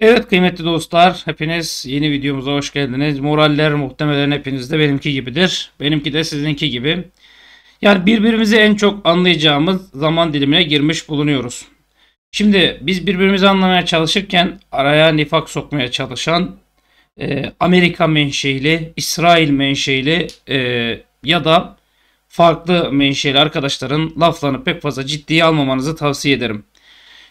Evet kıymetli dostlar hepiniz yeni videomuza hoş geldiniz. Moraller muhtemelen hepinizde benimki gibidir. Benimki de sizinki gibi. Yani birbirimizi en çok anlayacağımız zaman dilimine girmiş bulunuyoruz. Şimdi biz birbirimizi anlamaya çalışırken araya nifak sokmaya çalışan e, Amerika menşeili, İsrail menşeili e, ya da farklı menşeli arkadaşların laflarını pek fazla ciddiye almamanızı tavsiye ederim.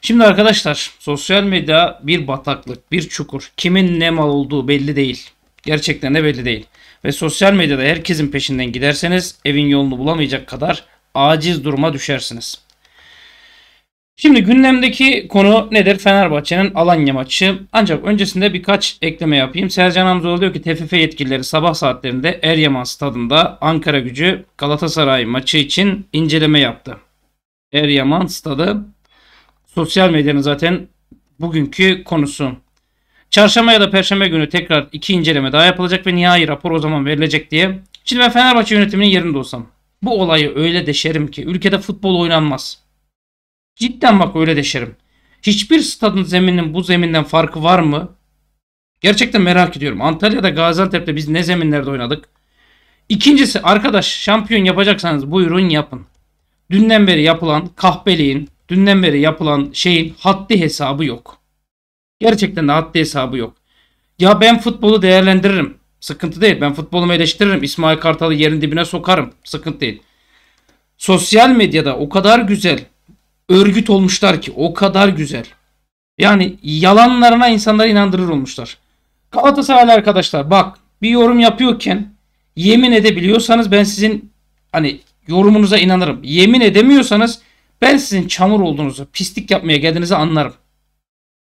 Şimdi arkadaşlar sosyal medya bir bataklık, bir çukur. Kimin ne mal olduğu belli değil. Gerçekten de belli değil. Ve sosyal medyada herkesin peşinden giderseniz evin yolunu bulamayacak kadar aciz duruma düşersiniz. Şimdi gündemdeki konu nedir? Fenerbahçe'nin Alanya maçı. Ancak öncesinde birkaç ekleme yapayım. Sercan Hamzoğlu diyor ki TFF yetkilileri sabah saatlerinde Eryaman stadında Ankara gücü Galatasaray maçı için inceleme yaptı. Eryaman stadı Sosyal medyanın zaten bugünkü konusu. Çarşamba ya da perşembe günü tekrar iki inceleme daha yapılacak ve nihai rapor o zaman verilecek diye. Şimdi ben Fenerbahçe yönetiminin yerinde olsam bu olayı öyle deşerim ki ülkede futbol oynanmaz. Cidden bak öyle deşerim. Hiçbir stadın zemininin bu zeminden farkı var mı? Gerçekten merak ediyorum. Antalya'da Gaziantep'te biz ne zeminlerde oynadık? İkincisi arkadaş şampiyon yapacaksanız buyurun yapın. Dünden beri yapılan kahpeliğin, dünden beri yapılan şeyin haddi hesabı yok. Gerçekten de haddi hesabı yok. Ya ben futbolu değerlendiririm. Sıkıntı değil. Ben futbolumu eleştiririm. İsmail Kartal'ı yerin dibine sokarım. Sıkıntı değil. Sosyal medyada o kadar güzel örgüt olmuşlar ki o kadar güzel. Yani yalanlarına insanları inandırır olmuşlar. Galatasaraylı arkadaşlar bak bir yorum yapıyorken yemin edebiliyorsanız ben sizin hani yorumunuza inanırım. Yemin edemiyorsanız ben sizin çamur olduğunuzu, pislik yapmaya geldiğinizi anlarım.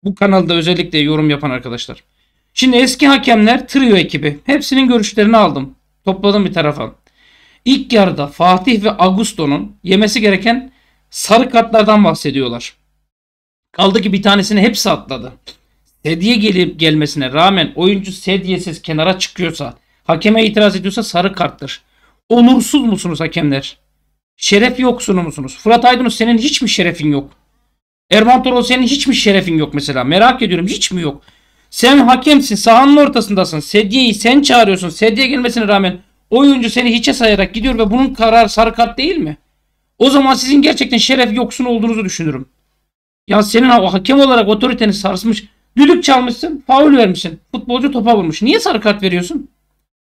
Bu kanalda özellikle yorum yapan arkadaşlar. Şimdi eski hakemler trio ekibi. Hepsinin görüşlerini aldım. Topladım bir tarafa. İlk yarıda Fatih ve Augusto'nun yemesi gereken sarı kartlardan bahsediyorlar. Kaldı ki bir tanesini hepsi atladı. Sedye gelip gelmesine rağmen oyuncu sedyesiz kenara çıkıyorsa, hakeme itiraz ediyorsa sarı karttır. Onursuz musunuz hakemler? Şeref yoksunu musunuz? Fırat Aydınus senin hiç mi şerefin yok? Erman Toroğlu senin hiç mi şerefin yok mesela? Merak ediyorum hiç mi yok? Sen hakemsin sahanın ortasındasın. Sedye'yi sen çağırıyorsun. Sedye gelmesine rağmen oyuncu seni hiçe sayarak gidiyor ve bunun karar sarı kart değil mi? O zaman sizin gerçekten şeref yoksun olduğunuzu düşünürüm. Ya senin ha hakem olarak otoriteni sarsmış. Düdük çalmışsın, faul vermişsin. Futbolcu topa vurmuş. Niye sarı kart veriyorsun?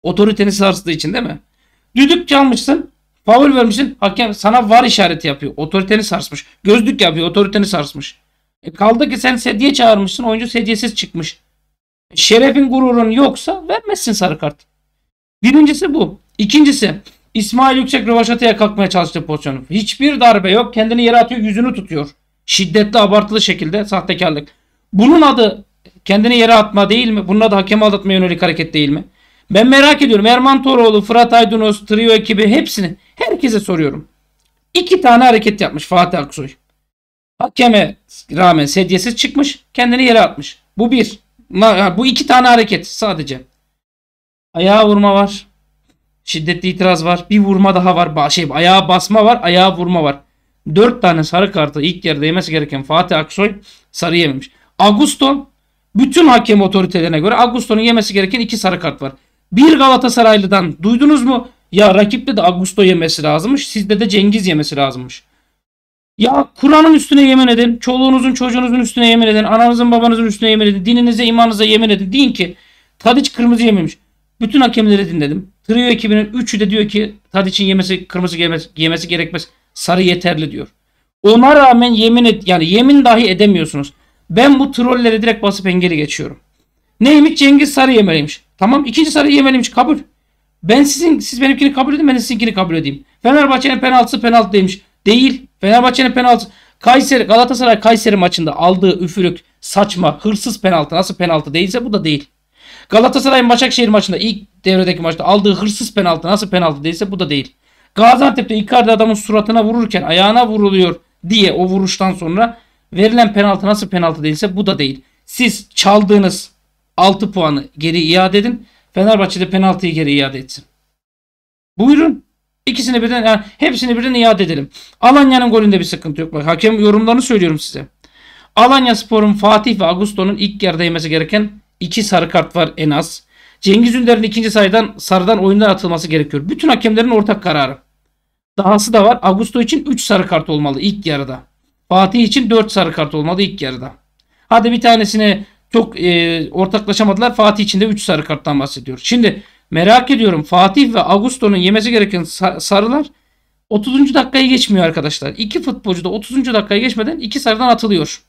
Otoriteni sarstığı için değil mi? Düdük çalmışsın, Faul vermişsin. Hakem sana var işareti yapıyor. Otoriteni sarsmış. Gözlük yapıyor. Otoriteni sarsmış. E kaldı ki sen sedye çağırmışsın. Oyuncu sedyesiz çıkmış. E, şerefin gururun yoksa vermezsin sarı kart. Birincisi bu. İkincisi İsmail Yüksek rövaşataya kalkmaya çalıştı pozisyonu. Hiçbir darbe yok. Kendini yere atıyor. Yüzünü tutuyor. Şiddetli abartılı şekilde sahtekarlık. Bunun adı kendini yere atma değil mi? Bunun adı hakemi aldatma yönelik hareket değil mi? Ben merak ediyorum. Erman Toroğlu, Fırat Aydunoz, Trio ekibi hepsini Herkese soruyorum. İki tane hareket yapmış Fatih Aksoy. Hakeme rağmen sedyesiz çıkmış. Kendini yere atmış. Bu bir. Bu iki tane hareket sadece. Ayağa vurma var. Şiddetli itiraz var. Bir vurma daha var. Şey, ayağa basma var. Ayağa vurma var. Dört tane sarı kartı ilk yerde yemesi gereken Fatih Aksoy sarı yememiş. Augusto bütün hakem otoritelerine göre Augusto'nun yemesi gereken iki sarı kart var. Bir Galatasaraylı'dan duydunuz mu? Ya rakipte de Augusto yemesi lazımmış. Sizde de Cengiz yemesi lazımmış. Ya Kur'an'ın üstüne yemin edin. Çoluğunuzun çocuğunuzun üstüne yemin edin. Ananızın babanızın üstüne yemin edin. Dininize imanınıza yemin edin. Deyin ki Tadiç kırmızı yememiş. Bütün hakemleri dinledim. Trio ekibinin üçü de diyor ki Tadiç'in yemesi kırmızı yemesi, yemesi gerekmez. Sarı yeterli diyor. Ona rağmen yemin et yani yemin dahi edemiyorsunuz. Ben bu trolleri direkt basıp engeli geçiyorum. Neymiş Cengiz sarı yemeliymiş. Tamam ikinci sarı yemeliymiş kabul. Ben sizin siz benimkini kabul edin ben de sizinkini kabul edeyim. Fenerbahçe'nin penaltısı penaltı demiş Değil. Fenerbahçe'nin penaltı Kayseri Galatasaray Kayseri maçında aldığı üfürük saçma hırsız penaltı nasıl penaltı değilse bu da değil. Galatasaray Başakşehir maçında ilk devredeki maçta aldığı hırsız penaltı nasıl penaltı değilse bu da değil. Gaziantep'te Icardi adamın suratına vururken ayağına vuruluyor diye o vuruştan sonra verilen penaltı nasıl penaltı değilse bu da değil. Siz çaldığınız 6 puanı geri iade edin. Fenerbahçe'de penaltıyı geri iade etsin. Buyurun. İkisini birden yani hepsini birden iade edelim. Alanya'nın golünde bir sıkıntı yok. Bak hakem yorumlarını söylüyorum size. Alanya Spor'un Fatih ve Agusto'nun ilk yarıda yemesi gereken iki sarı kart var en az. Cengiz Ünder'in ikinci sayıdan sarıdan oyundan atılması gerekiyor. Bütün hakemlerin ortak kararı. Dahası da var. Augusto için 3 sarı kart olmalı ilk yarıda. Fatih için 4 sarı kart olmalı ilk yarıda. Hadi bir tanesini çok e, ortaklaşamadılar. Fatih için de 3 sarı karttan bahsediyor. Şimdi merak ediyorum Fatih ve Augusto'nun yemesi gereken sarılar 30. dakikayı geçmiyor arkadaşlar. İki futbolcu da 30. dakikayı geçmeden iki sarıdan atılıyor.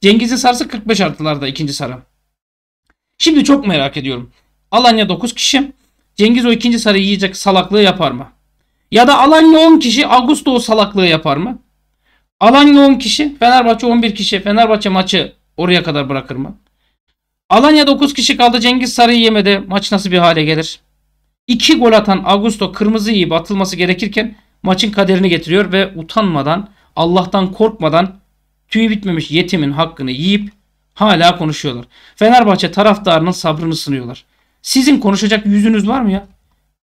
Cengiz'in sarısı 45 artılarda ikinci sarı. Şimdi çok merak ediyorum. Alanya 9 kişi. Cengiz o ikinci sarı yiyecek salaklığı yapar mı? Ya da Alanya 10 kişi Augusto o salaklığı yapar mı? Alanya 10 kişi, Fenerbahçe 11 kişi. Fenerbahçe maçı oraya kadar bırakır mı? Alanya 9 kişi kaldı. Cengiz Sarı'yı yemedi. Maç nasıl bir hale gelir? 2 gol atan Augusto kırmızı yiyip atılması gerekirken maçın kaderini getiriyor ve utanmadan, Allah'tan korkmadan tüy bitmemiş yetimin hakkını yiyip hala konuşuyorlar. Fenerbahçe taraftarının sabrını sınıyorlar. Sizin konuşacak yüzünüz var mı ya?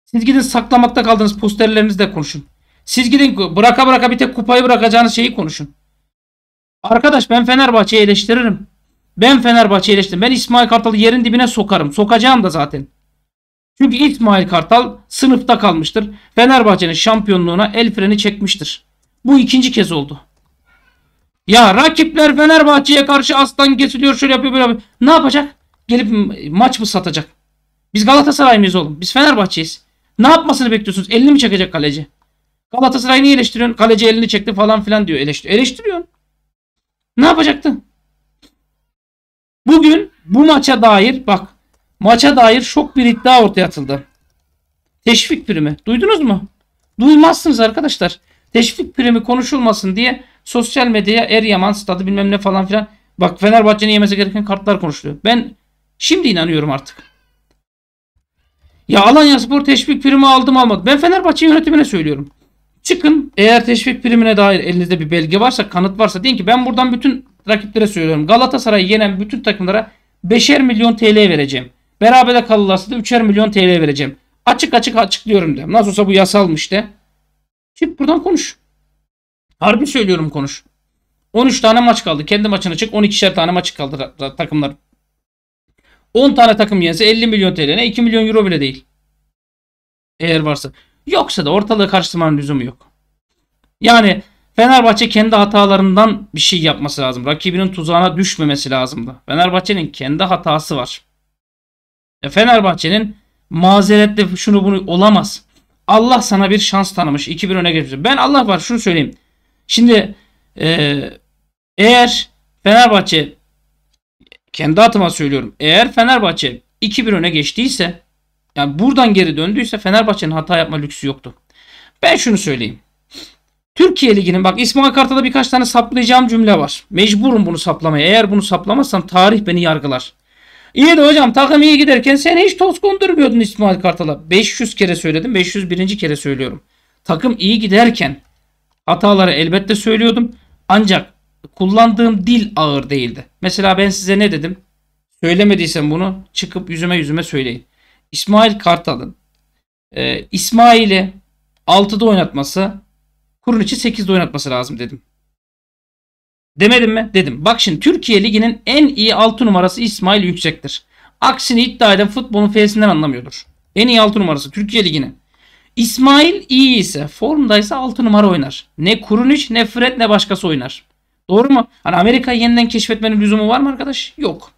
Siz gidin saklamakta kaldığınız posterlerinizle konuşun. Siz gidin bıraka bıraka bir tek kupayı bırakacağınız şeyi konuşun. Arkadaş ben Fenerbahçe'yi eleştiririm. Ben Fenerbahçe eleştirdim. Ben İsmail Kartal'ı yerin dibine sokarım. Sokacağım da zaten. Çünkü İsmail Kartal sınıfta kalmıştır. Fenerbahçe'nin şampiyonluğuna el freni çekmiştir. Bu ikinci kez oldu. Ya rakipler Fenerbahçe'ye karşı aslan kesiliyor şöyle yapıyor böyle yapıyor. Ne yapacak? Gelip maç mı satacak? Biz Galatasaray mıyız oğlum? Biz Fenerbahçe'yiz. Ne yapmasını bekliyorsunuz? Elini mi çekecek kaleci? Galatasaray'ı niye eleştiriyorsun? Kaleci elini çekti falan filan diyor. Eleştiriyor. Eleştiriyorsun. Ne yapacaktı? Bugün bu maça dair bak maça dair şok bir iddia ortaya atıldı. Teşvik primi. Duydunuz mu? Duymazsınız arkadaşlar. Teşvik primi konuşulmasın diye sosyal medyaya Eryaman stadı bilmem ne falan filan. Bak Fenerbahçe'nin yemesi gereken kartlar konuşuluyor. Ben şimdi inanıyorum artık. Ya Alanya Spor teşvik primi aldım almadım. Ben Fenerbahçe yönetimine söylüyorum. Çıkın eğer teşvik primine dair elinizde bir belge varsa kanıt varsa deyin ki ben buradan bütün rakiplere söylüyorum. Galatasaray'ı yenen bütün takımlara 5'er milyon TL vereceğim. Berabere kalırlarsa da 3'er milyon TL vereceğim. Açık açık açıklıyorum diyorum. Nasıl olsa bu yasalmış de. Çık buradan konuş. Harbi söylüyorum konuş. 13 tane maç kaldı. Kendi maçına çık. 12'şer tane maç kaldı takımlar. 10 tane takım yense 50 milyon TL ne 2 milyon euro bile değil. Eğer varsa. Yoksa da ortalığı karıştırmanın lüzumu yok. Yani Fenerbahçe kendi hatalarından bir şey yapması lazım. Rakibinin tuzağına düşmemesi lazımdı. Fenerbahçe'nin kendi hatası var. E Fenerbahçe'nin mazeretli şunu bunu olamaz. Allah sana bir şans tanımış. 2-1 öne geçmiş. Ben Allah var şunu söyleyeyim. Şimdi e, eğer Fenerbahçe kendi atıma söylüyorum. Eğer Fenerbahçe 2-1 öne geçtiyse yani buradan geri döndüyse Fenerbahçe'nin hata yapma lüksü yoktu. Ben şunu söyleyeyim. Türkiye Ligi'nin bak İsmail Kartal'da birkaç tane saplayacağım cümle var. Mecburum bunu saplamaya. Eğer bunu saplamazsam tarih beni yargılar. İyi de hocam takım iyi giderken sen hiç toz kondurmuyordun İsmail Kartal'a. 500 kere söyledim. 501. kere söylüyorum. Takım iyi giderken hataları elbette söylüyordum. Ancak kullandığım dil ağır değildi. Mesela ben size ne dedim? Söylemediysem bunu çıkıp yüzüme yüzüme söyleyin. İsmail Kartal'ın e, İsmail'i 6'da oynatması Kurun içi 8'de oynatması lazım dedim. Demedim mi? Dedim. Bak şimdi Türkiye Ligi'nin en iyi 6 numarası İsmail Yüksek'tir. Aksini iddia eden futbolun F'sinden anlamıyordur. En iyi 6 numarası Türkiye Ligi'nin. İsmail iyi ise formdaysa 6 numara oynar. Ne Kurunic ne Fred ne başkası oynar. Doğru mu? Hani Amerika'yı yeniden keşfetmenin lüzumu var mı arkadaş? Yok.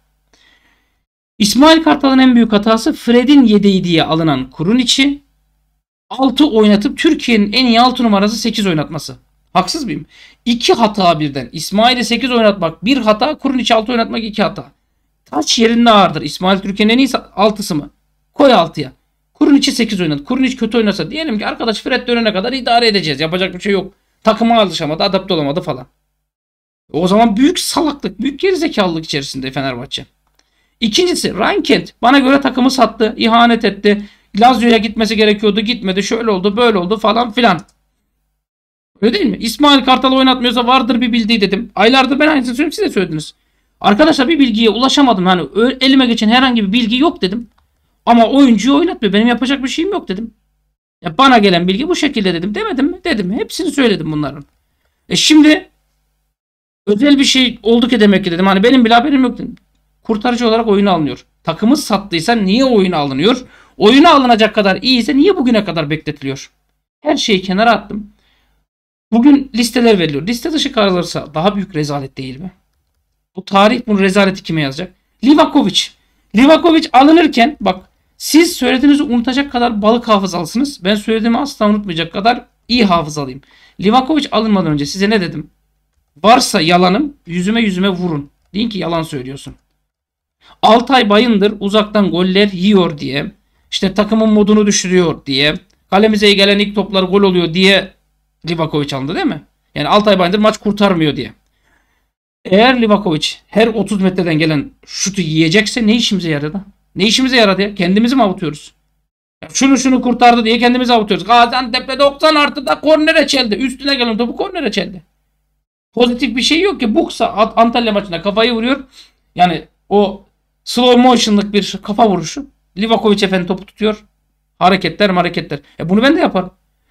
İsmail Kartal'ın en büyük hatası Fred'in yedeği diye alınan Kurunic'i 6 oynatıp Türkiye'nin en iyi 6 numarası 8 oynatması. Haksız mıyım? 2 hata birden. İsmail'i 8 oynatmak 1 hata. Kurun Kurunic 6 oynatmak 2 hata. Taç yerinde ağırdır. İsmail Türkiye'nin en iyi 6'sı mı? Koy 6'ya. Kurunic'i 8 oynat. Kurun Kurunic kötü oynasa diyelim ki arkadaş Fred dönene kadar idare edeceğiz. Yapacak bir şey yok. Takıma alışamadı, adapte olamadı falan. E, o zaman büyük salaklık, büyük gerizekalılık içerisinde Fenerbahçe. İkincisi Ryan bana göre takımı sattı, ihanet etti. Lazio'ya gitmesi gerekiyordu. Gitmedi. Şöyle oldu. Böyle oldu falan filan. Öyle değil mi? İsmail Kartal oynatmıyorsa vardır bir bildiği dedim. Aylardır ben aynısını söylüyorum. Siz de söylediniz. Arkadaşlar bir bilgiye ulaşamadım. Hani elime geçen herhangi bir bilgi yok dedim. Ama oyuncuyu oynatmıyor. Benim yapacak bir şeyim yok dedim. Ya bana gelen bilgi bu şekilde dedim. Demedim mi? Dedim. Hepsini söyledim bunların. E şimdi özel bir şey oldu ki demek ki dedim. Hani benim bile haberim yok dedim. Kurtarıcı olarak oyunu alınıyor. Takımı sattıysa niye oyunu alınıyor? Oyuna alınacak kadar iyiyse niye bugüne kadar bekletiliyor? Her şeyi kenara attım. Bugün listeler veriliyor. Liste dışı kalırsa daha büyük rezalet değil mi? Bu tarih bunu rezaleti kime yazacak? Livakovic. Livakovic alınırken bak siz söylediğinizi unutacak kadar balık hafızalısınız. Ben söylediğimi asla unutmayacak kadar iyi hafızalıyım. Livakovic alınmadan önce size ne dedim? Varsa yalanım yüzüme yüzüme vurun. Deyin ki yalan söylüyorsun. Altay Bayındır uzaktan goller yiyor diye işte takımın modunu düşürüyor diye. Kalemize gelen ilk toplar gol oluyor diye Livakovic alındı değil mi? Yani Altay Bayındır maç kurtarmıyor diye. Eğer Livakovic her 30 metreden gelen şutu yiyecekse ne işimize yaradı? Ne işimize yaradı ya? Kendimizi mi avutuyoruz? şunu şunu kurtardı diye kendimizi avutuyoruz. Gaziantep'te 90 da, kornere çeldi. Üstüne gelen topu kornere çeldi. Pozitif bir şey yok ki. Buksa Antalya maçında kafayı vuruyor. Yani o slow motion'lık bir kafa vuruşu. Livakovic efendi topu tutuyor. Hareketler hareketler. E bunu ben de yaparım.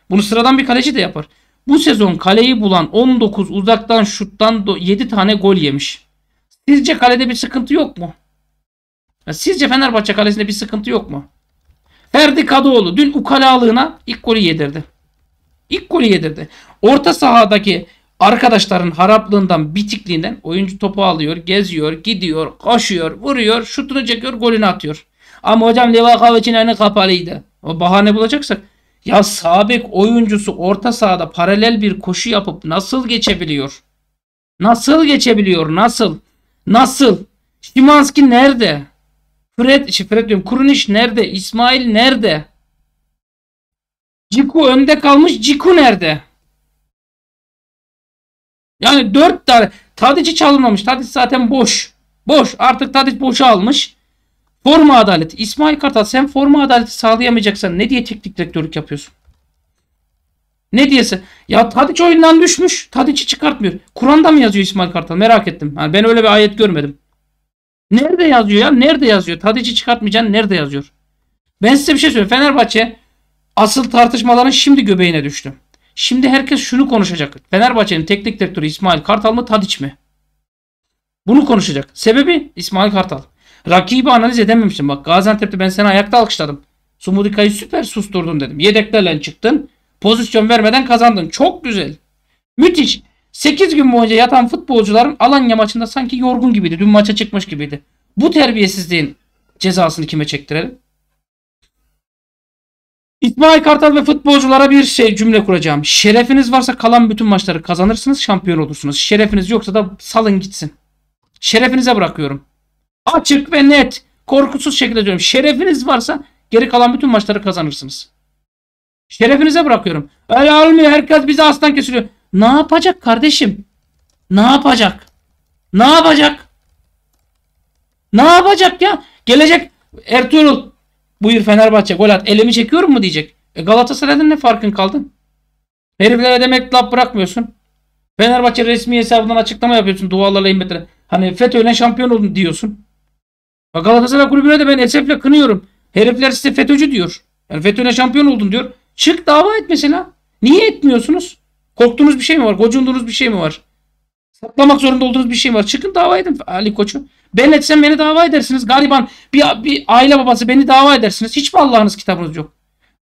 Bunu sıradan bir kaleci de yapar. Bu sezon kaleyi bulan 19 uzaktan şuttan 7 tane gol yemiş. Sizce kalede bir sıkıntı yok mu? Ya sizce Fenerbahçe kalesinde bir sıkıntı yok mu? Ferdi Kadıoğlu dün ukalalığına ilk golü yedirdi. İlk golü yedirdi. Orta sahadaki arkadaşların haraplığından, bitikliğinden oyuncu topu alıyor, geziyor, gidiyor, koşuyor, vuruyor, şutunu çekiyor, golünü atıyor. Ama hocam Levakov için aynı hani kapalıydı. O bahane bulacaksak. Ya sabek oyuncusu orta sahada paralel bir koşu yapıp nasıl geçebiliyor? Nasıl geçebiliyor? Nasıl? Nasıl? Şimanski nerede? Fred, şey, Fred diyorum. Kuruniş nerede? İsmail nerede? Ciku önde kalmış. Ciku nerede? Yani dört tane. Tadici çalınmamış. Tadici zaten boş. Boş. Artık tadici boşa almış. Forma adaleti. İsmail Kartal sen forma adaleti sağlayamayacaksan ne diye teknik direktörlük yapıyorsun? Ne diyese? Ya Tadiç oyundan düşmüş. Tadiç'i çıkartmıyor. Kur'an'da mı yazıyor İsmail Kartal? Merak ettim. Yani ben öyle bir ayet görmedim. Nerede yazıyor ya? Nerede yazıyor? Tadiç'i çıkartmayacaksın nerede yazıyor? Ben size bir şey söyleyeyim. Fenerbahçe asıl tartışmaların şimdi göbeğine düştü. Şimdi herkes şunu konuşacak. Fenerbahçe'nin teknik direktörü İsmail Kartal mı Tadiç mi? Bunu konuşacak. Sebebi İsmail Kartal. Rakibi analiz edememişsin. Bak Gaziantep'te ben seni ayakta alkışladım. Sumudika'yı süper susturdun dedim. Yedeklerle çıktın. Pozisyon vermeden kazandın. Çok güzel. Müthiş. 8 gün boyunca yatan futbolcuların Alanya maçında sanki yorgun gibiydi. Dün maça çıkmış gibiydi. Bu terbiyesizliğin cezasını kime çektirelim? İsmail Kartal ve futbolculara bir şey cümle kuracağım. Şerefiniz varsa kalan bütün maçları kazanırsınız, şampiyon olursunuz. Şerefiniz yoksa da salın gitsin. Şerefinize bırakıyorum. Açık ve net, korkusuz şekilde diyorum. Şerefiniz varsa geri kalan bütün maçları kazanırsınız. Şerefinize bırakıyorum. Öyle almıyor Herkes bizi aslan kesiliyor. Ne yapacak kardeşim? Ne yapacak? Ne yapacak? Ne yapacak ya? Gelecek Ertuğrul buyur Fenerbahçe gol at. Elimi çekiyorum mu diyecek. E Galatasaray'dan ne farkın kaldı? Heriflere demek laf bırakmıyorsun. Fenerbahçe resmi hesabından açıklama yapıyorsun dualarla imbetlere. Hani FETÖ'yle şampiyon olun diyorsun. Bak Galatasaray kulübüne de ben esefle kınıyorum. Herifler size FETÖ'cü diyor. Yani FETÖ'ne şampiyon oldun diyor. Çık dava et mesela. Niye etmiyorsunuz? Korktuğunuz bir şey mi var? Gocunduğunuz bir şey mi var? Saklamak zorunda olduğunuz bir şey mi var? Çıkın dava edin Ali Koç'u. Ben etsem beni dava edersiniz. Gariban bir, bir aile babası beni dava edersiniz. Hiç mi Allah'ınız kitabınız yok?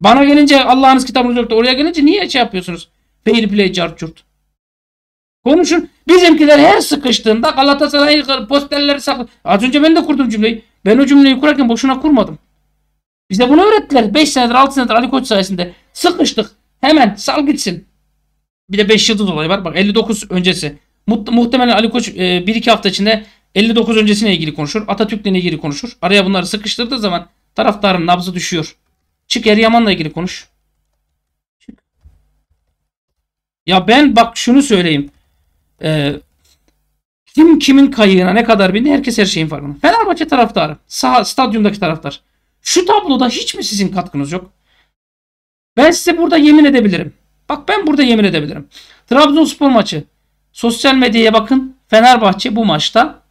Bana gelince Allah'ınız kitabınız yok da oraya gelince niye şey yapıyorsunuz? Fair play cart curt. Konuşun. Bizimkiler her sıkıştığında Galatasaray'ı posterleri saklı. Az önce ben de kurdum cümleyi. Ben o cümleyi kurarken boşuna kurmadım. Bize bunu öğrettiler. 5 senedir 6 senedir Ali Koç sayesinde. Sıkıştık. Hemen sal gitsin. Bir de 5 yıldız olayı var. Bak 59 öncesi. muhtemelen Ali Koç 1-2 e, hafta içinde 59 öncesine ilgili konuşur. Atatürk'le ilgili konuşur. Araya bunları sıkıştırdığı zaman taraftarın nabzı düşüyor. Çık Eryaman'la ilgili konuş. Ya ben bak şunu söyleyeyim e, kim kimin kayığına ne kadar bindi herkes her şeyin farkında. Fenerbahçe taraftarı, sağ, stadyumdaki taraftar. Şu tabloda hiç mi sizin katkınız yok? Ben size burada yemin edebilirim. Bak ben burada yemin edebilirim. Trabzonspor maçı. Sosyal medyaya bakın. Fenerbahçe bu maçta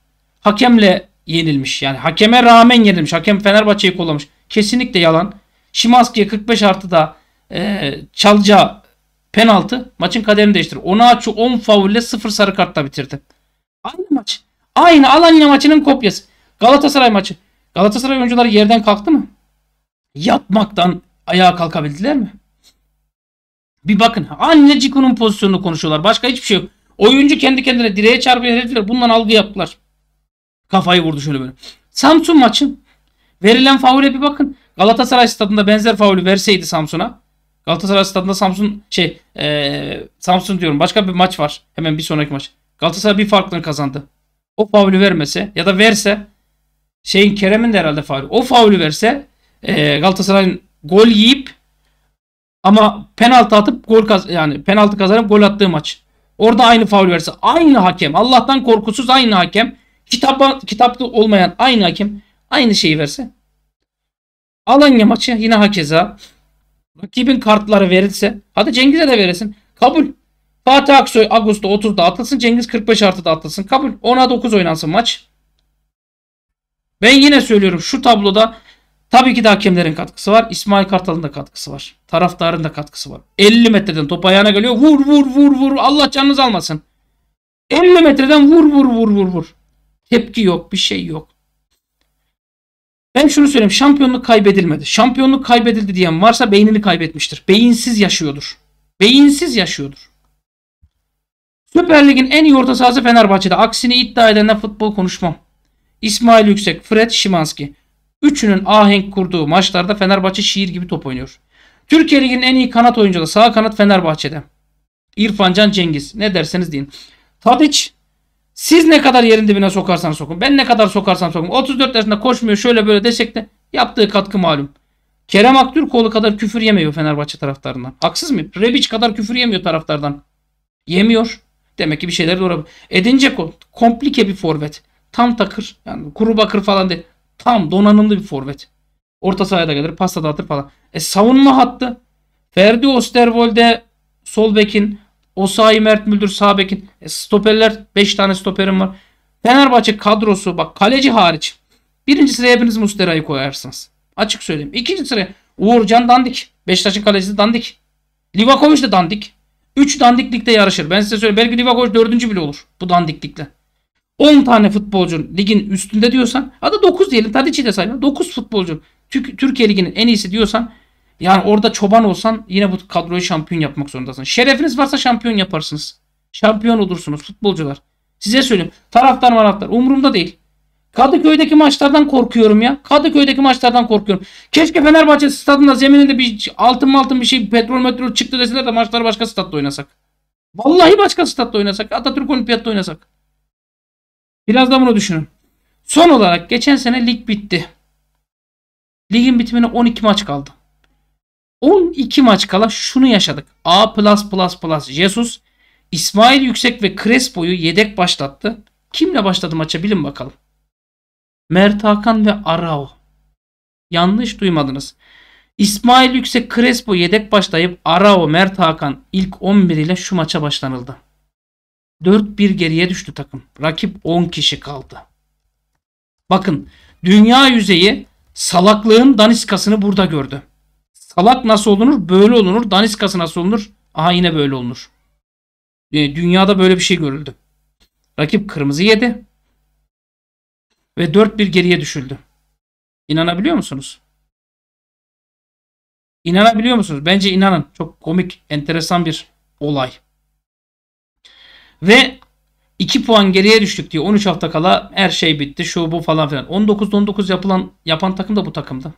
hakemle yenilmiş. Yani hakeme rağmen yenilmiş. Hakem Fenerbahçe'yi kollamış. Kesinlikle yalan. Şimanski'ye 45 artıda e, Çalca Penaltı. Maçın kaderini değiştirir. Onaçu 10 faulle 0 sarı kartla bitirdi. Aynı maç. Aynı Alanya maçının kopyası. Galatasaray maçı. Galatasaray oyuncuları yerden kalktı mı? Yapmaktan ayağa kalkabildiler mi? Bir bakın. Anne Ciku'nun pozisyonunu konuşuyorlar. Başka hiçbir şey yok. Oyuncu kendi kendine direğe çarpıyor herifler. Bundan algı yaptılar. Kafayı vurdu şöyle böyle. Samsun maçı. Verilen faule bir bakın. Galatasaray stadında benzer faulü verseydi Samsun'a Galatasaray stadında Samsun şey e, Samsun diyorum başka bir maç var. Hemen bir sonraki maç. Galatasaray bir farkla kazandı. O faulü vermese ya da verse şeyin Kerem'in de herhalde faulü. O faulü verse e, Galatasaray'ın gol yiyip ama penaltı atıp gol kaz yani penaltı kazanıp gol attığı maç. Orada aynı faul verse aynı hakem Allah'tan korkusuz aynı hakem kitapta kitapta olmayan aynı hakem aynı şeyi verse Alanya maçı yine hakeza Rakibin kartları verilse. Hadi Cengiz'e de veresin. Kabul. Fatih Aksoy Ağustos'ta 30'da atılsın. Cengiz 45 artıda atılsın. Kabul. 10'a 9 oynansın maç. Ben yine söylüyorum şu tabloda tabii ki de hakemlerin katkısı var. İsmail Kartal'ın da katkısı var. Taraftarın da katkısı var. 50 metreden top ayağına geliyor. Vur vur vur vur. Allah canınız almasın. 50 metreden vur vur vur vur vur. Tepki yok. Bir şey yok. Ben şunu söyleyeyim şampiyonluk kaybedilmedi. Şampiyonluk kaybedildi diyen varsa beynini kaybetmiştir. Beyinsiz yaşıyordur. Beyinsiz yaşıyordur. Süper Lig'in en iyi orta sahası Fenerbahçe'de. Aksini iddia edenler futbol konuşmam. İsmail Yüksek, Fred Şimanski. Üçünün ahenk kurduğu maçlarda Fenerbahçe şiir gibi top oynuyor. Türkiye Ligi'nin en iyi kanat oyuncuları sağ kanat Fenerbahçe'de. İrfan Can Cengiz. Ne derseniz deyin. Tadiç siz ne kadar yerin dibine sokarsan sokun. Ben ne kadar sokarsam sokun. 34 yaşında koşmuyor şöyle böyle desek de yaptığı katkı malum. Kerem Aktürkoğlu kadar küfür yemiyor Fenerbahçe taraftarından. Haksız mı? Rebiç kadar küfür yemiyor taraftardan. Yemiyor. Demek ki bir şeyler doğru. Edin Dzeko komplike bir forvet. Tam takır. Yani kuru bakır falan değil. Tam donanımlı bir forvet. Orta sahaya da gelir. Pasta dağıtır falan. E savunma hattı. Ferdi Osterwolde sol bekin. Osayi Mert Müldür Sabekin e, stoperler 5 tane stoperim var. Fenerbahçe kadrosu bak kaleci hariç. Birinci sıraya hepiniz Mustera'yı koyarsınız. Açık söyleyeyim. İkinci sıraya Uğurcan Dandik. Beşiktaş'ın kalecisi Dandik. Livakovic de Dandik. 3 dandiklikte yarışır. Ben size söyleyeyim. Belki Livakovic 4. bile olur bu dandiklikle. 10 tane futbolcun ligin üstünde diyorsan ya da 9 diyelim Tadic'i de sayma. 9 futbolcun Türkiye liginin en iyisi diyorsan yani orada çoban olsan yine bu kadroyu şampiyon yapmak zorundasın. Şerefiniz varsa şampiyon yaparsınız. Şampiyon olursunuz futbolcular. Size söyleyeyim. Taraftar maraftar umurumda değil. Kadıköy'deki maçlardan korkuyorum ya. Kadıköy'deki maçlardan korkuyorum. Keşke Fenerbahçe stadında zemininde bir altın altın bir şey petrol metrol çıktı deseler de maçları başka statta oynasak. Vallahi başka statta oynasak. Atatürk Olimpiyat'ta oynasak. Biraz da bunu düşünün. Son olarak geçen sene lig bitti. Ligin bitimine 12 maç kaldı. 12 maç kala şunu yaşadık. A+++ Jesus, İsmail Yüksek ve Crespo'yu yedek başlattı. Kimle başladı maça bilin bakalım. Mert Hakan ve Arao. Yanlış duymadınız. İsmail Yüksek Crespo yedek başlayıp Arao Mert Hakan ilk 11 ile şu maça başlanıldı. 4-1 geriye düştü takım. Rakip 10 kişi kaldı. Bakın dünya yüzeyi salaklığın daniskasını burada gördü. Salak nasıl olunur? Böyle olunur. Daniskası nasıl olunur? Aha yine böyle olunur. E, dünyada böyle bir şey görüldü. Rakip kırmızı yedi. Ve 4-1 geriye düşüldü. İnanabiliyor musunuz? İnanabiliyor musunuz? Bence inanın. Çok komik, enteresan bir olay. Ve 2 puan geriye düştük diye 13 hafta kala her şey bitti. Şu bu falan filan. 19-19 yapılan yapan takım da bu takımdı.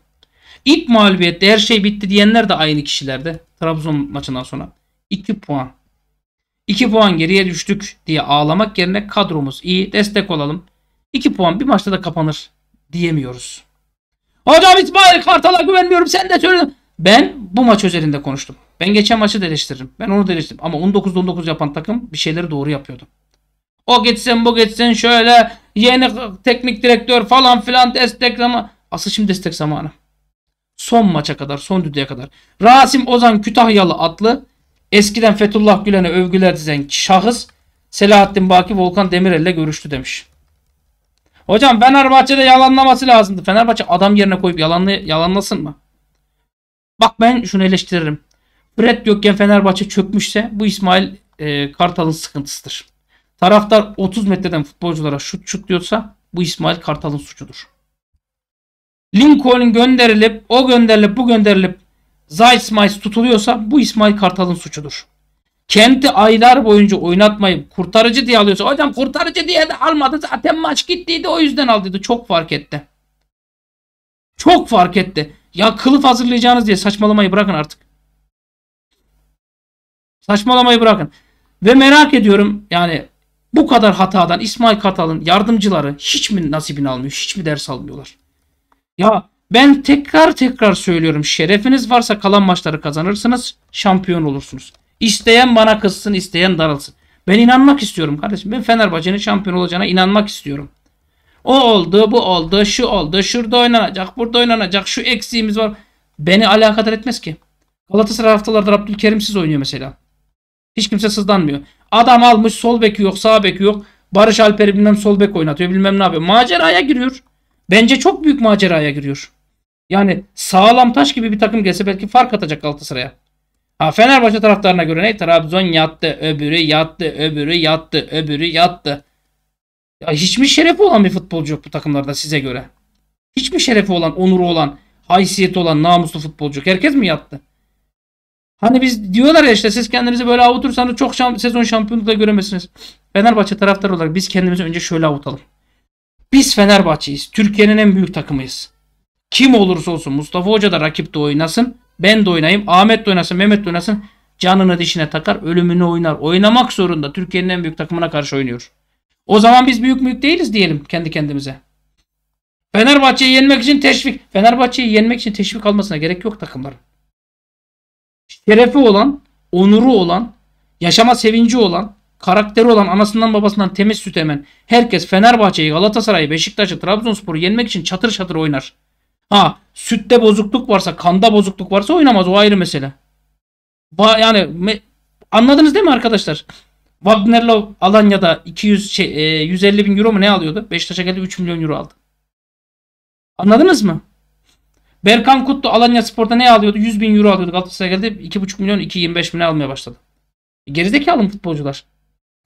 İlk mağlubiyette her şey bitti diyenler de aynı kişilerde. Trabzon maçından sonra. 2 puan. 2 puan geriye düştük diye ağlamak yerine kadromuz iyi destek olalım. 2 puan bir maçta da kapanır diyemiyoruz. Hocam İsmail Kartal'a güvenmiyorum sen de söyledin. Ben bu maç özelinde konuştum. Ben geçen maçı da Ben onu da Ama 19-19 yapan takım bir şeyleri doğru yapıyordu. O gitsin bu gitsin şöyle yeni teknik direktör falan filan destek ama Asıl şimdi destek zamanı son maça kadar, son düdüğe kadar. Rasim Ozan Kütahyalı adlı eskiden Fethullah Gülen'e övgüler dizen şahıs Selahattin Baki Volkan Demirel'le görüştü demiş. Hocam Fenerbahçe'de yalanlaması lazımdı. Fenerbahçe adam yerine koyup yalanlı, yalanlasın mı? Bak ben şunu eleştiririm. Fred yokken Fenerbahçe çökmüşse bu İsmail e, Kartal'ın sıkıntısıdır. Taraftar 30 metreden futbolculara şut şut diyorsa bu İsmail Kartal'ın suçudur. Lincoln gönderilip o gönderilip bu gönderilip Zeissmays tutuluyorsa bu İsmail Kartal'ın suçudur. Kenti aylar boyunca oynatmayıp kurtarıcı diye alıyorsa hocam kurtarıcı diye de almadı zaten maç gittiydi o yüzden aldıydı. Çok fark etti. Çok fark etti. Ya kılıf hazırlayacağınız diye saçmalamayı bırakın artık. Saçmalamayı bırakın. Ve merak ediyorum yani bu kadar hatadan İsmail Kartal'ın yardımcıları hiç mi nasibini almıyor? Hiç mi ders almıyorlar? Ya ben tekrar tekrar söylüyorum. Şerefiniz varsa kalan maçları kazanırsınız. Şampiyon olursunuz. İsteyen bana kızsın, isteyen daralsın Ben inanmak istiyorum kardeşim. Ben Fenerbahçe'nin şampiyon olacağına inanmak istiyorum. O oldu, bu oldu, şu oldu, şurada oynanacak, burada oynanacak, şu eksiğimiz var. Beni alakadar etmez ki. Galatasaray haftalardır Abdülkerimsiz oynuyor mesela. Hiç kimse sızlanmıyor. Adam almış sol bek yok, sağ bek yok. Barış Alper'i bilmem sol bek oynatıyor, bilmem ne yapıyor. Maceraya giriyor bence çok büyük maceraya giriyor. Yani sağlam taş gibi bir takım gelse belki fark atacak Galatasaray'a. Ha Fenerbahçe taraftarına göre ne? Trabzon yattı, öbürü yattı, öbürü yattı, öbürü yattı. Ya hiçbir şerefi olan bir futbolcu yok bu takımlarda size göre. Hiçbir şerefi olan, onuru olan, haysiyeti olan, namuslu futbolcu Herkes mi yattı? Hani biz diyorlar ya işte siz kendinizi böyle avutursanız çok şamp sezon şampiyonlukla göremezsiniz. Fenerbahçe taraftarı olarak biz kendimizi önce şöyle avutalım. Biz Fenerbahçe'yiz. Türkiye'nin en büyük takımıyız. Kim olursa olsun Mustafa Hoca da rakip de oynasın. Ben de oynayayım. Ahmet de oynasın. Mehmet de oynasın. Canını dişine takar. Ölümünü oynar. Oynamak zorunda. Türkiye'nin en büyük takımına karşı oynuyor. O zaman biz büyük büyük değiliz diyelim kendi kendimize. Fenerbahçe'yi yenmek için teşvik. Fenerbahçe'yi yenmek için teşvik almasına gerek yok takımların. Şerefi olan, onuru olan, yaşama sevinci olan, Karakteri olan anasından babasından temiz süt emen. Herkes Fenerbahçe'yi, Galatasaray'ı, Beşiktaş'ı, Trabzonspor'u yenmek için çatır çatır oynar. Ha sütte bozukluk varsa, kanda bozukluk varsa oynamaz o ayrı mesele. Va yani me anladınız değil mi arkadaşlar? Wagnerla Alanya'da 200 şey, e, 150 bin euro mu ne alıyordu? Beşiktaş'a geldi 3 milyon euro aldı. Anladınız mı? Berkan Kutlu Alanya Spor'da ne alıyordu? 100 bin euro alıyordu. Galatasaray'a geldi 2,5 milyon 2,25 milyon almaya başladı. E, gerizekalı alım futbolcular?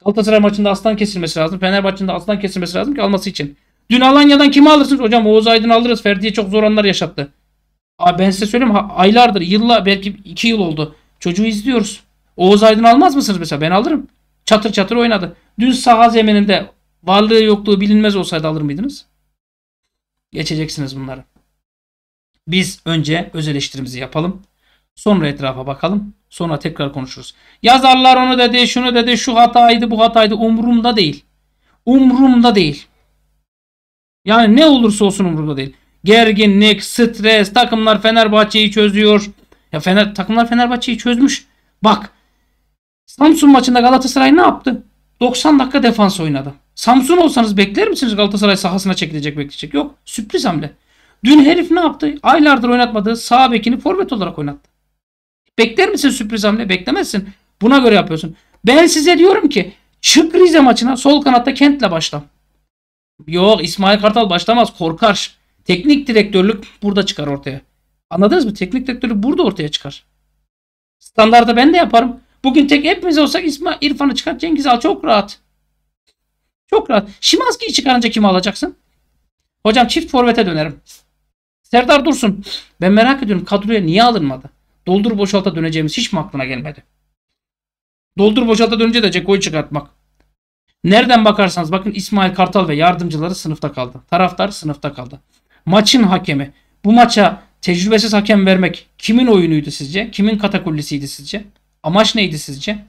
Galatasaray maçında aslan kesilmesi lazım. Fenerbahçe'nin de aslan kesilmesi lazım ki alması için. Dün Alanya'dan kimi alırsınız? Hocam Oğuz Aydın alırız. Ferdi'ye çok zor anlar yaşattı. Abi ben size söyleyeyim aylardır, yılla belki 2 yıl oldu. Çocuğu izliyoruz. Oğuz Aydın almaz mısınız mesela? Ben alırım. Çatır çatır oynadı. Dün saha zemininde varlığı yokluğu bilinmez olsaydı alır mıydınız? Geçeceksiniz bunları. Biz önce öz eleştirimizi yapalım. Sonra etrafa bakalım. Sonra tekrar konuşuruz. Yazarlar onu dedi, şunu dedi, şu hataydı, bu hataydı. umurumda değil. umurumda değil. Yani ne olursa olsun umurumda değil. Gerginlik, stres, takımlar Fenerbahçe'yi çözüyor. Ya Fener, takımlar Fenerbahçe'yi çözmüş. Bak Samsun maçında Galatasaray ne yaptı? 90 dakika defans oynadı. Samsun olsanız bekler misiniz Galatasaray sahasına çekilecek bekleyecek? Yok. Sürpriz hamle. Dün herif ne yaptı? Aylardır oynatmadı, sağ bekini forvet olarak oynattı. Bekler misin sürpriz hamle? Beklemezsin. Buna göre yapıyorsun. Ben size diyorum ki çık Rize maçına sol kanatta Kent'le başla. Yok İsmail Kartal başlamaz korkar. Teknik direktörlük burada çıkar ortaya. Anladınız mı? Teknik direktörlük burada ortaya çıkar. Standarda ben de yaparım. Bugün tek hepimiz olsak İsmail İrfan'ı çıkar Cengiz al çok rahat. Çok rahat. Şimanski'yi çıkarınca kimi alacaksın? Hocam çift forvete dönerim. Serdar Dursun. Ben merak ediyorum kadroya niye alınmadı? doldur boşalta döneceğimiz hiç mi aklına gelmedi? Doldur boşalta dönünce de Ceko'yu çıkartmak. Nereden bakarsanız bakın İsmail Kartal ve yardımcıları sınıfta kaldı. Taraftar sınıfta kaldı. Maçın hakemi. Bu maça tecrübesiz hakem vermek kimin oyunuydu sizce? Kimin katakullisiydi sizce? Amaç neydi sizce?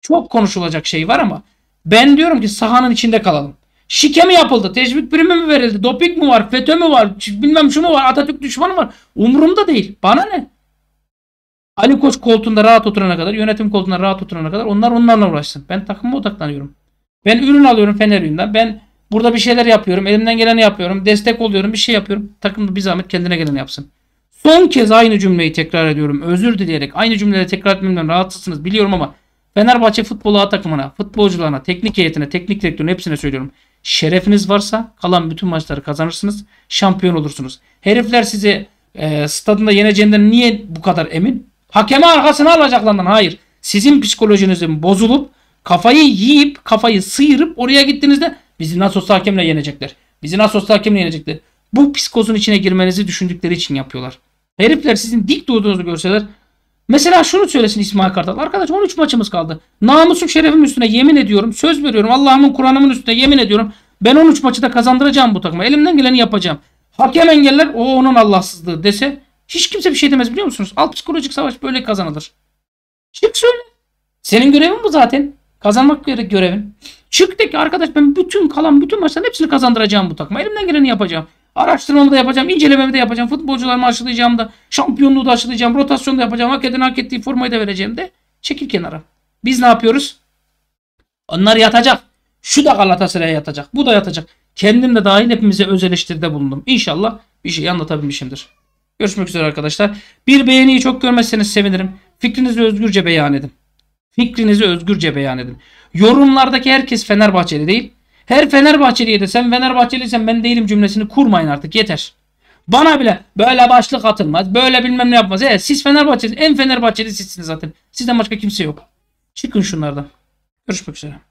Çok konuşulacak şey var ama ben diyorum ki sahanın içinde kalalım. Şike mi yapıldı? teşvik primi mi verildi? Dopik mi var? FETÖ mü var? Bilmem şu mu var? Atatürk düşmanı var? Umurumda değil. Bana ne? Ali Koç koltuğunda rahat oturana kadar, yönetim koltuğunda rahat oturana kadar onlar onlarla uğraşsın. Ben takıma odaklanıyorum. Ben ürün alıyorum Fener'imden. Ben burada bir şeyler yapıyorum. Elimden geleni yapıyorum. Destek oluyorum. Bir şey yapıyorum. Takım bir zahmet kendine geleni yapsın. Son kez aynı cümleyi tekrar ediyorum. Özür dileyerek aynı cümleleri tekrar etmemden rahatsızsınız biliyorum ama Fenerbahçe futbolu takımına, futbolcularına, teknik heyetine, teknik direktörüne hepsine söylüyorum. Şerefiniz varsa kalan bütün maçları kazanırsınız. Şampiyon olursunuz. Herifler sizi e, stadında yeneceğinden niye bu kadar emin? Hakeme arkasına alacaklarından hayır. Sizin psikolojinizin bozulup kafayı yiyip kafayı sıyırıp oraya gittiğinizde bizi nasıl olsa hakemle yenecekler. Bizi nasıl olsa hakemle yenecekler. Bu psikozun içine girmenizi düşündükleri için yapıyorlar. Herifler sizin dik durduğunuzu görseler Mesela şunu söylesin İsmail Kartal. Arkadaşım 13 maçımız kaldı. Namusum şerefim üstüne yemin ediyorum. Söz veriyorum. Allah'ımın Kur'an'ımın üstüne yemin ediyorum. Ben 13 maçı da kazandıracağım bu takıma. Elimden geleni yapacağım. Hakem engeller o onun Allahsızlığı dese hiç kimse bir şey demez biliyor musunuz? Alt psikolojik savaş böyle kazanılır. Çık söyle. Senin görevin bu zaten. Kazanmak gerek görevin. Çık de ki arkadaş ben bütün kalan bütün maçların hepsini kazandıracağım bu takıma. Elimden geleni yapacağım. Araştırmamı da yapacağım, incelememi de yapacağım, futbolcularımı aşılayacağım da, şampiyonluğu da aşılayacağım, rotasyonu da yapacağım, hak eden hak ettiği formayı da vereceğim de çekil kenara. Biz ne yapıyoruz? Onlar yatacak. Şu da Galatasaray'a yatacak, bu da yatacak. Kendim de dahil hepimize öz eleştiride bulundum. İnşallah bir şey anlatabilmişimdir. Görüşmek üzere arkadaşlar. Bir beğeniyi çok görmezseniz sevinirim. Fikrinizi özgürce beyan edin. Fikrinizi özgürce beyan edin. Yorumlardaki herkes Fenerbahçeli değil. Her Fenerbahçeli'ye de sen Fenerbahçeliysen ben değilim cümlesini kurmayın artık yeter. Bana bile böyle başlık atılmaz. Böyle bilmem ne yapmaz. E, siz Fenerbahçeli en Fenerbahçeli sizsiniz zaten. Sizden başka kimse yok. Çıkın şunlardan. Görüşmek üzere.